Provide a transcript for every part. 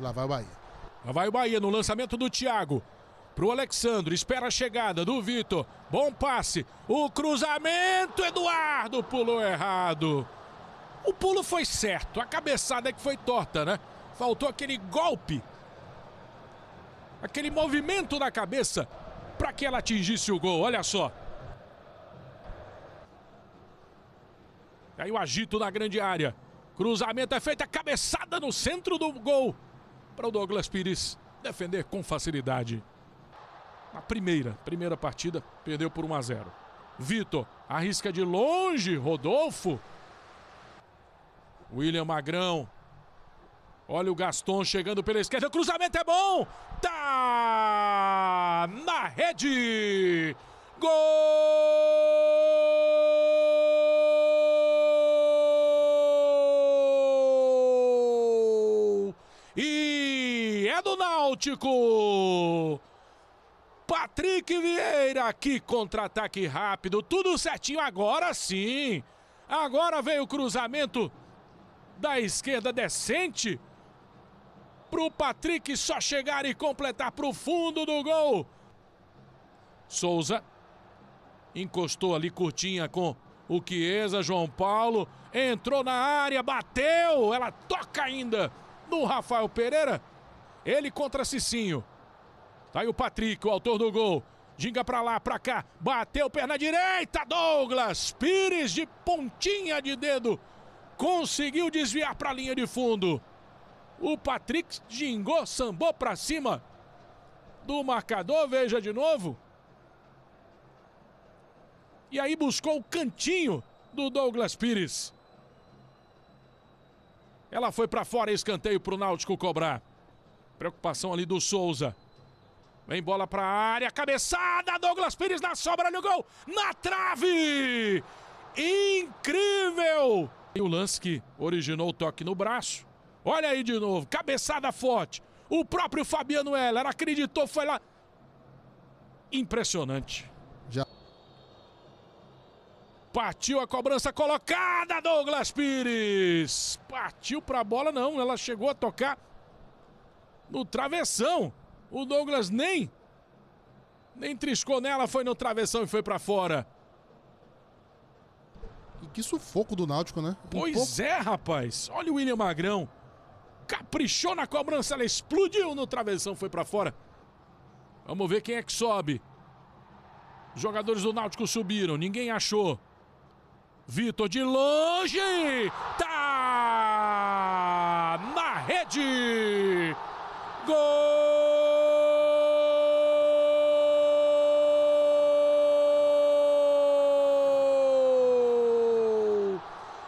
Lá vai o Bahia. Lá vai o Bahia no lançamento do Thiago. Pro Alexandre, espera a chegada do Vitor. Bom passe. O cruzamento, Eduardo pulou errado. O pulo foi certo, a cabeçada é que foi torta, né? Faltou aquele golpe, aquele movimento na cabeça para que ela atingisse o gol. Olha só. Aí o agito na grande área. Cruzamento é feito, a é cabeçada no centro do gol para o Douglas Pires defender com facilidade. Na primeira, primeira partida, perdeu por 1 a 0. Vitor arrisca de longe, Rodolfo. William Magrão. Olha o Gaston chegando pela esquerda, o cruzamento é bom! Tá na rede! Gol! E do Náutico. Patrick Vieira, que contra-ataque rápido, tudo certinho, agora sim. Agora veio o cruzamento da esquerda decente pro Patrick só chegar e completar pro fundo do gol. Souza encostou ali curtinha com o Chiesa, João Paulo entrou na área, bateu, ela toca ainda no Rafael Pereira. Ele contra Cicinho. Tá aí o Patrick, o autor do gol. Ginga pra lá, pra cá. Bateu perna direita. Douglas Pires de pontinha de dedo. Conseguiu desviar pra linha de fundo. O Patrick gingou, sambou pra cima do marcador. Veja de novo. E aí buscou o cantinho do Douglas Pires. Ela foi para fora, escanteio pro Náutico cobrar. Preocupação ali do Souza. Vem bola para a área, cabeçada, Douglas Pires na sobra, olha o gol, na trave! Incrível! E o lance que originou o toque no braço. Olha aí de novo, cabeçada forte. O próprio Fabiano Heller acreditou, foi lá. Impressionante. Já. Partiu a cobrança colocada, Douglas Pires. Partiu para a bola, não, ela chegou a tocar no travessão. O Douglas nem nem triscou nela, foi no travessão e foi para fora. E que sufoco do Náutico, né? Um pois pouco... é, rapaz. Olha o William Magrão. Caprichou na cobrança, ela explodiu no travessão, foi para fora. Vamos ver quem é que sobe. Os jogadores do Náutico subiram, ninguém achou. Vitor de longe! Tá na rede! Gol!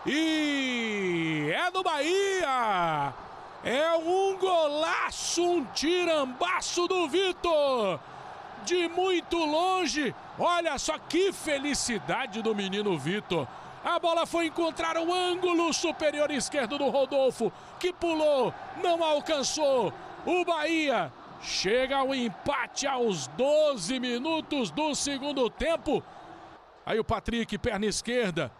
E é do Bahia! É um golaço, um tirambaço do Vitor! De muito longe, olha só que felicidade do menino Vitor! A bola foi encontrar o ângulo superior esquerdo do Rodolfo, que pulou, não alcançou, o Bahia chega ao empate aos 12 minutos do segundo tempo. Aí o Patrick, perna esquerda,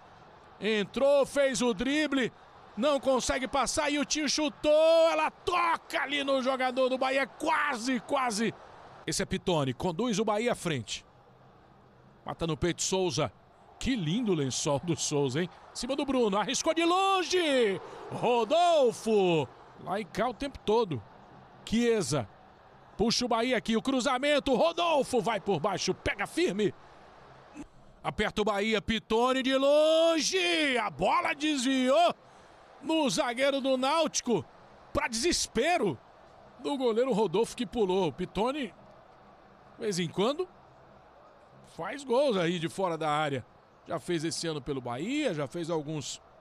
entrou, fez o drible, não consegue passar e o tio chutou. Ela toca ali no jogador do Bahia, quase, quase. Esse é Pitone, conduz o Bahia à frente. Mata no peito Souza. Que lindo lençol do Souza, hein? Em cima do Bruno, arriscou de longe. Rodolfo. Lá e cá o tempo todo. Chiesa. Puxa o Bahia aqui, o cruzamento. Rodolfo vai por baixo, pega firme. Aperta o Bahia, Pitone de longe. A bola desviou no zagueiro do Náutico. Para desespero do goleiro Rodolfo que pulou. Pitone, de vez em quando, faz gols aí de fora da área. Já fez esse ano pelo Bahia, já fez alguns